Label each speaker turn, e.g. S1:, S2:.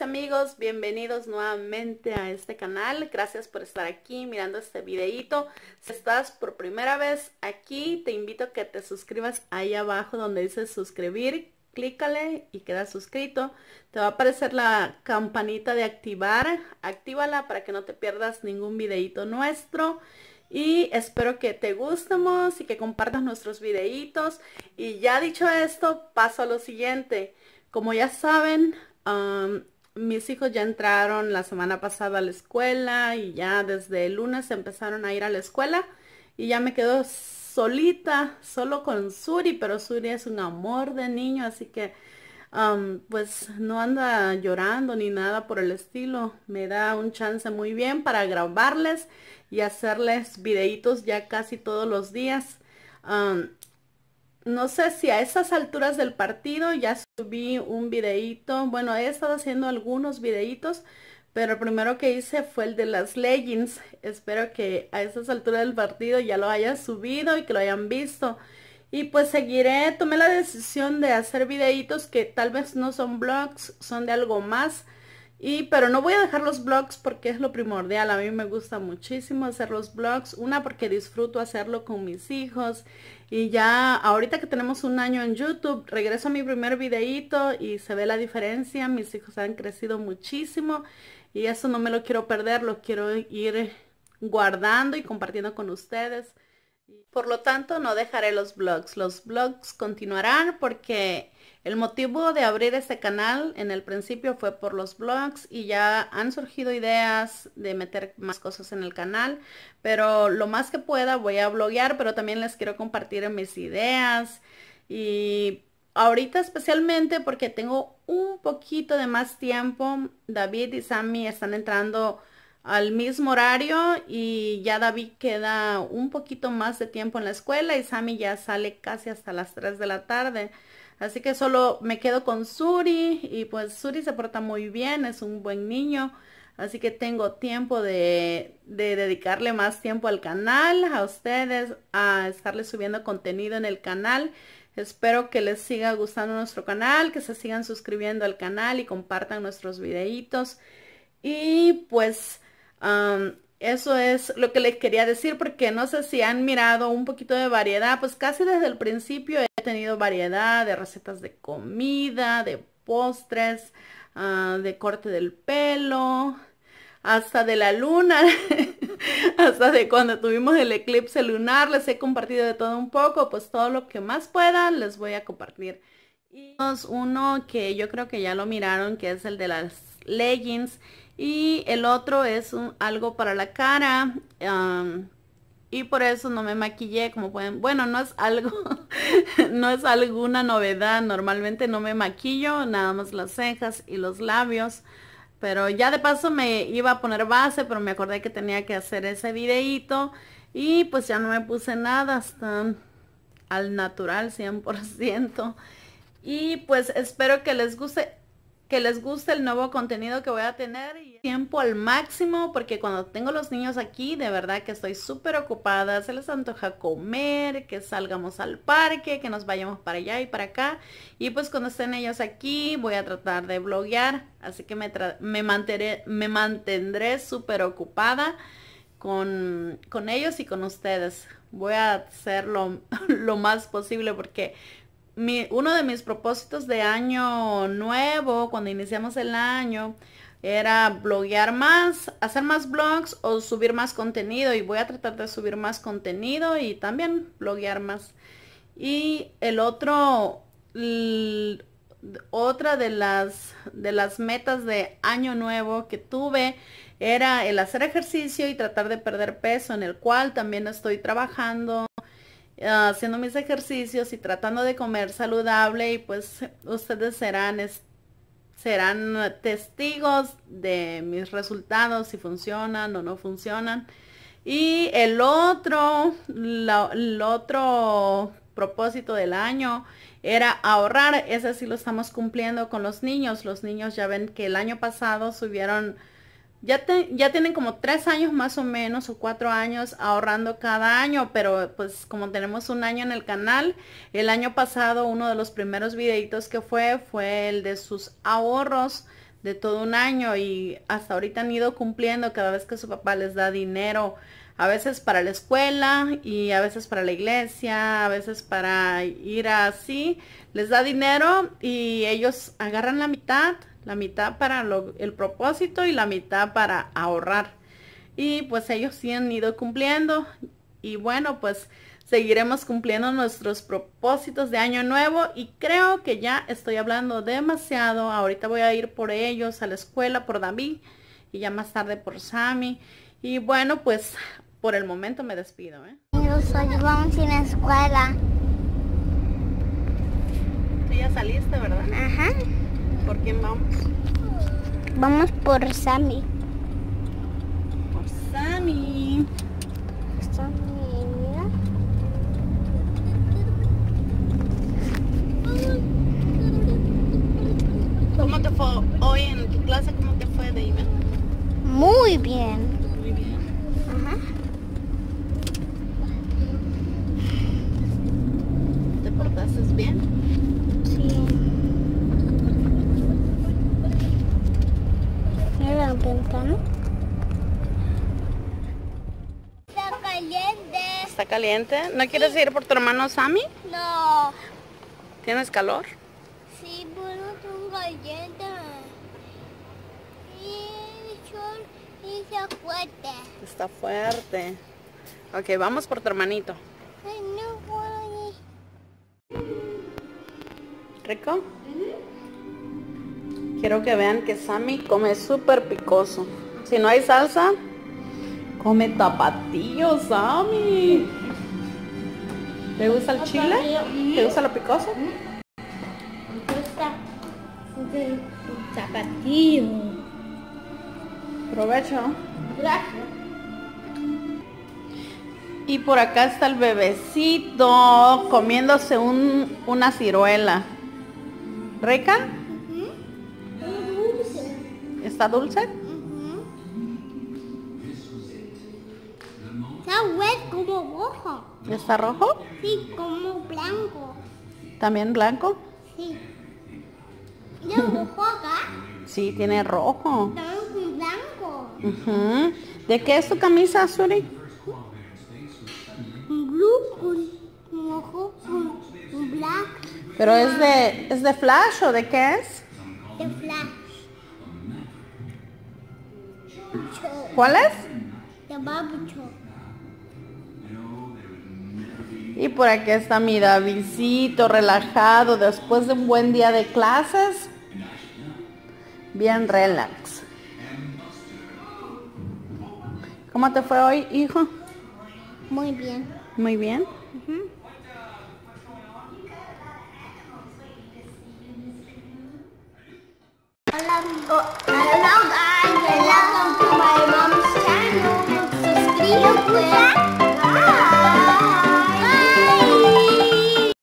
S1: amigos, bienvenidos nuevamente a este canal. Gracias por estar aquí mirando este videito. Si estás por primera vez aquí, te invito a que te suscribas ahí abajo donde dice suscribir. Clícale y queda suscrito. Te va a aparecer la campanita de activar. Actívala para que no te pierdas ningún videito nuestro. Y espero que te gustemos y que compartas nuestros videitos. Y ya dicho esto, paso a lo siguiente. Como ya saben, mis hijos ya entraron la semana pasada a la escuela y ya desde el lunes empezaron a ir a la escuela y ya me quedo solita, solo con Suri, pero Suri es un amor de niño, así que pues no anda llorando ni nada por el estilo. Me da un chance muy bien para grabarles y hacerles videitos ya casi todos los días no sé si a esas alturas del partido ya subí un videíto. Bueno, he estado haciendo algunos videitos, pero el primero que hice fue el de las leggings. Espero que a esas alturas del partido ya lo hayan subido y que lo hayan visto. Y pues seguiré, tomé la decisión de hacer videitos que tal vez no son vlogs, son de algo más. Y, pero no voy a dejar los blogs porque es lo primordial. A mí me gusta muchísimo hacer los blogs. Una porque disfruto hacerlo con mis hijos. Y ya ahorita que tenemos un año en YouTube, regreso a mi primer videíto y se ve la diferencia. Mis hijos han crecido muchísimo. Y eso no me lo quiero perder. Lo quiero ir guardando y compartiendo con ustedes. Por lo tanto, no dejaré los blogs. Los blogs continuarán porque el motivo de abrir este canal en el principio fue por los blogs y ya han surgido ideas de meter más cosas en el canal, pero lo más que pueda voy a bloguear, pero también les quiero compartir mis ideas y ahorita especialmente porque tengo un poquito de más tiempo, David y Sammy están entrando al mismo horario y ya David queda un poquito más de tiempo en la escuela y Sammy ya sale casi hasta las 3 de la tarde. Así que solo me quedo con Suri y pues Suri se porta muy bien, es un buen niño. Así que tengo tiempo de, dedicarle más tiempo al canal, a ustedes, a estarle subiendo contenido en el canal. Espero que les siga gustando nuestro canal, que se sigan suscribiendo al canal y compartan nuestros videitos. Y pues eso es lo que les quería decir porque no sé si han mirado un poquito de variedad, pues casi desde el principio he tenido variedad de recetas de comida, de postres, ah, de corte del pelo, hasta de la luna, hasta de cuando tuvimos el eclipse lunar, les he compartido de todo un poco, pues todo lo que más pueda les voy a compartir. Y uno que yo creo que ya lo miraron, que es el de las leggings. Y el otro es un, algo para la cara. y por eso no me maquillé, como pueden. Bueno, no es algo, no es alguna novedad. Normalmente no me maquillo, nada más las cejas y los labios. Pero ya de paso me iba a poner base, pero me acordé que tenía que hacer ese videíto. Y pues ya no me puse nada, hasta al natural 100%. Y pues espero que les guste que les guste el nuevo contenido que voy a tener y tiempo al máximo porque cuando tengo los niños aquí de verdad que estoy súper ocupada, se les antoja comer, que salgamos al parque, que nos vayamos para allá y para acá y pues cuando estén ellos aquí voy a tratar de bloguear, así que me, me, me mantendré súper ocupada con, con ellos y con ustedes. Voy a hacerlo lo más posible porque uno de mis propósitos de año nuevo, cuando iniciamos el año, era bloguear más, hacer más blogs o subir más contenido. Y voy a tratar de subir más contenido y también bloguear más. Y el otro, otra de las, de las metas de año nuevo que tuve era el hacer ejercicio y tratar de perder peso, en el cual también estoy trabajando haciendo mis ejercicios y tratando de comer saludable y pues ustedes serán, serán testigos de mis resultados, si funcionan o no funcionan. Y el otro, el otro propósito del año era ahorrar. Ese sí lo estamos cumpliendo con los niños. Los niños ya ven que el año pasado subieron ya, ya tienen como tres años más o menos o cuatro años ahorrando cada año, pero pues como tenemos un año en el canal, el año pasado uno de los primeros videitos que fue fue el de sus ahorros de todo un año y hasta ahorita han ido cumpliendo cada vez que su papá les da dinero, a veces para la escuela y a veces para la iglesia, a veces para ir así, les da dinero y ellos agarran la mitad la mitad para el propósito y la mitad para ahorrar. Y pues ellos sí han ido cumpliendo y bueno, pues seguiremos cumpliendo nuestros propósitos de año nuevo y creo que ya estoy hablando demasiado. Ahorita voy a ir por ellos a la escuela, por David y ya más tarde por Sammy. Y bueno, pues por el momento me despido. ¿eh? soy vamos Sin escuela. Tú ya saliste, ¿verdad? Ajá. ¿Por quién vamos? Vamos por Sammy. Por Sammy. ¿Cómo te fue hoy en tu clase? ¿Cómo te fue, David? Muy bien. Muy bien. Ajá. ¿Te portaste bien? caliente? ¿No quieres ir por tu hermano Sammy? No. ¿Tienes calor? Sí, pero un caliente. Y está fuerte. Está fuerte. Ok, vamos por tu hermanito. ¿Rico? Quiero que vean que Sammy come súper picoso. Si no hay salsa, come tapatillo, Sammy. ¿Te gusta el chile? ¿Te gusta lo picoso? Me gusta el zapatillo. Provecho. Gracias. Y por acá está el bebecito comiéndose una ciruela. ¿Rica? ¿Está dulce? Está bueno rojo. ¿Está rojo? Sí, como blanco. ¿También blanco? Sí. rojo acá? Sí, tiene rojo. También blanco. ¿De qué es tu camisa, Suri? Blue un rojo con black. ¿Pero es de, es de flash o de qué es? De flash. ¿Cuál es? De babucho. Y por aquí está mi Davidcito, relajado, después de un buen día de clases. Bien relax. ¿Cómo te fue hoy, hijo? Muy bien. Muy bien. ¡Hola oh,